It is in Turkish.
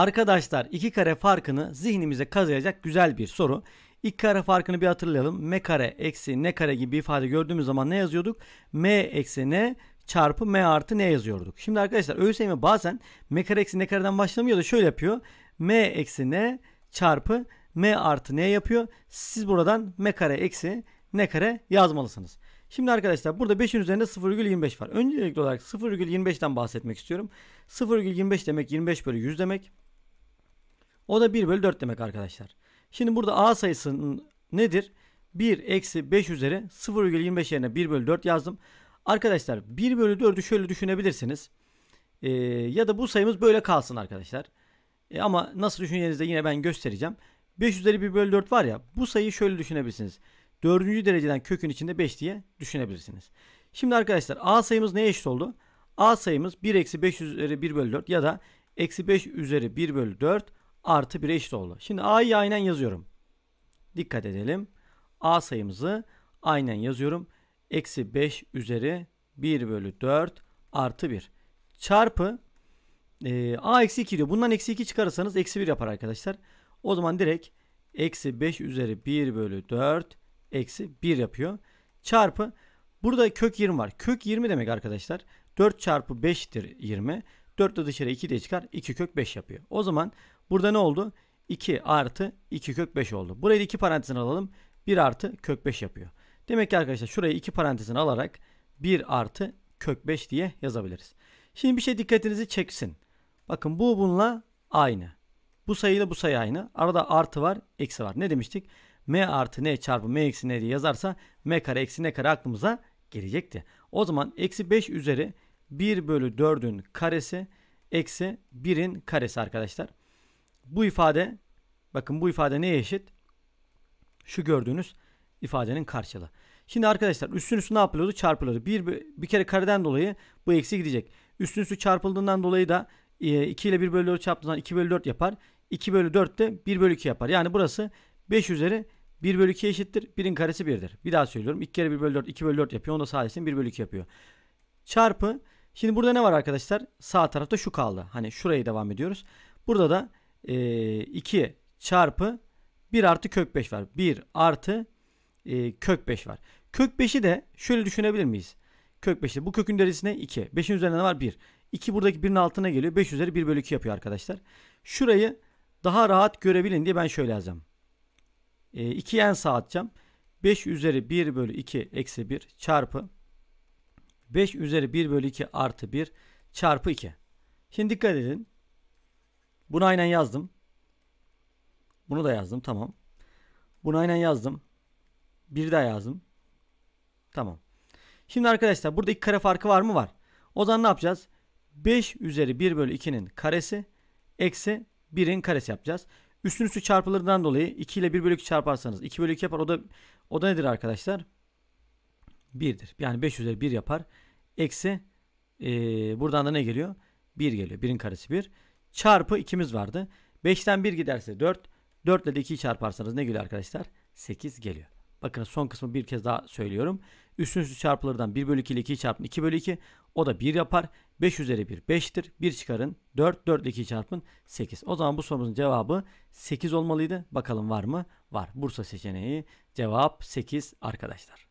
Arkadaşlar iki kare farkını zihnimize kazıyacak güzel bir soru. İki kare farkını bir hatırlayalım. M kare eksi N kare gibi bir ifade gördüğümüz zaman ne yazıyorduk? M eksi N çarpı M artı N yazıyorduk. Şimdi arkadaşlar ÖSYM bazen M kare eksi N kareden başlamıyor da şöyle yapıyor. M eksi N çarpı M artı N yapıyor. Siz buradan M kare eksi N kare yazmalısınız. Şimdi arkadaşlar burada 5'in üzerinde 0,25 var. Öncelikli olarak 0,25'ten bahsetmek istiyorum. 0,25 demek 25 bölü 100 demek. O da 1 bölü 4 demek arkadaşlar. Şimdi burada A sayısının nedir? 1 eksi 5 üzeri 0,25 yerine 1 bölü 4 yazdım. Arkadaşlar 1 bölü 4'ü şöyle düşünebilirsiniz. Ee, ya da bu sayımız böyle kalsın arkadaşlar. E, ama nasıl düşüneceğinizde yine ben göstereceğim. 5 üzeri 1 bölü 4 var ya bu sayıyı şöyle düşünebilirsiniz. 4. dereceden kökün içinde 5 diye düşünebilirsiniz. Şimdi arkadaşlar A sayımız neye eşit oldu? A sayımız 1 eksi 5 üzeri 1 bölü 4 ya da eksi 5 üzeri 1 bölü 4 artı 1'e eşit oldu. Şimdi A'yı aynen yazıyorum. Dikkat edelim. A sayımızı aynen yazıyorum. Eksi 5 üzeri 1 bölü 4 artı 1. Çarpı e, A eksi 2 diyor. Bundan eksi 2 çıkarırsanız eksi 1 yapar arkadaşlar. O zaman direkt eksi 5 üzeri 1 bölü 4 eksi 1 yapıyor. Çarpı burada kök 20 var. Kök 20 demek arkadaşlar. 4 çarpı 5'tir 20. 4 de dışarı 2 de çıkar. 2 kök 5 yapıyor. O zaman burada ne oldu? 2 artı 2 kök 5 oldu. Burayı da 2 parantezine alalım. 1 artı kök 5 yapıyor. Demek ki arkadaşlar şurayı 2 parantezine alarak 1 artı kök 5 diye yazabiliriz. Şimdi bir şey dikkatinizi çeksin. Bakın bu bununla aynı. Bu sayıyla bu sayı aynı. Arada artı var, eksi var. Ne demiştik? m artı n çarpı m eksi n diye yazarsa m kare eksi n kare aklımıza gelecekti. O zaman eksi 5 üzeri 1 bölü 4'ün karesi eksi 1'in karesi arkadaşlar. Bu ifade bakın bu ifade neye eşit? Şu gördüğünüz ifadenin karşılığı. Şimdi arkadaşlar üstün üstü ne yapılıyordu? Çarpılıyordu. Bir, bir kere kareden dolayı bu eksi gidecek. Üstün üstü çarpıldığından dolayı da 2 e, ile 1 bölü 4 çarptığından 2 bölü 4 yapar. 2 bölü 4 de 1 bölü 2 yapar. Yani burası 5 üzeri 1 bölü 2 eşittir. 1'in karesi 1'dir. Bir daha söylüyorum. 2 kere 1 bölü 4 2 bölü 4 yapıyor. Onda sadece 1 bölü 2 yapıyor. Çarpı Şimdi burada ne var arkadaşlar? Sağ tarafta şu kaldı. Hani şurayı devam ediyoruz. Burada da e, 2 çarpı 1 artı kök 5 var. 1 artı e, kök 5 var. Kök 5'i de şöyle düşünebilir miyiz? Kök 5'i bu kökün derecesi 2. 5'in üzerinde ne var? 1. 2 buradaki 1'in altına geliyor. 5 üzeri 1 bölü 2 yapıyor arkadaşlar. Şurayı daha rahat görebilin diye ben şöyle yazacağım. E, 2'yi en sağ atacağım. 5 üzeri 1 bölü 2 eksi 1 çarpı 5 üzeri 1 bölü 2 artı 1 çarpı 2. Şimdi dikkat edin. Bunu aynen yazdım. Bunu da yazdım tamam. Bunu aynen yazdım. Bir daha yazdım. Tamam. Şimdi arkadaşlar burada iki kare farkı var mı? Var. O zaman ne yapacağız? 5 üzeri 1 bölü 2'nin karesi eksi 1'in karesi yapacağız. Üstün üstü çarpılırdan dolayı 2 ile 1 bölü 2 çarparsanız 2 bölü 2 yapar. O da, o da nedir arkadaşlar? 1'dir. Yani 5 üzeri 1 yapar. Eksi e, buradan da ne geliyor? 1 geliyor. 1'in karesi 1. Çarpı 2'miz vardı. 5'ten 1 giderse 4. 4 ile de 2'yi çarparsanız ne geliyor arkadaşlar? 8 geliyor. Bakın son kısmı bir kez daha söylüyorum. Üstün üstü çarpılardan 1 bölü 2 ile 2'yi çarpın 2 bölü 2. O da 1 yapar. 5 üzeri 1 5'tir. 1 çıkarın 4. 4 ile 2'yi çarpın 8. O zaman bu sorumuzun cevabı 8 olmalıydı. Bakalım var mı? Var. Bursa seçeneği cevap 8 arkadaşlar.